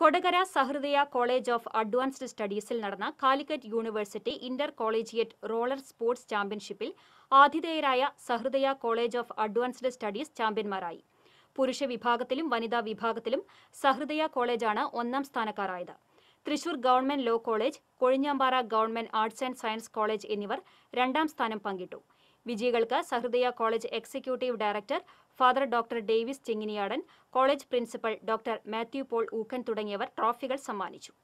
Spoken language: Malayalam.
Kodakara Sahrudaya college of advanced സ്റ്റഡീസിൽ നടന്ന Calicut university inter collegiate roller sports ചാമ്പ്യൻഷിപ്പിൽ ആതിഥേയരായ Sahrudaya college of advanced studies ചാമ്പ്യന്മാരായി പുരുഷ വിഭാഗത്തിലും വനിതാ വിഭാഗത്തിലും സഹൃദയ കോളേജാണ് ഒന്നാം സ്ഥാനക്കാരായത് Thrissur government law college Kozhinjampara government arts and science college എന്നിവർ രണ്ടാം സ്ഥാനം പങ്കിട്ടു വിജയികൾക്ക് Sahrudaya college executive director father doctor Davis Chenginiyadan college principal doctor Mathew Paul Ookkan തുടങ്ങിയവർ ട്രോഫികൾ സമ്മാനിച്ചു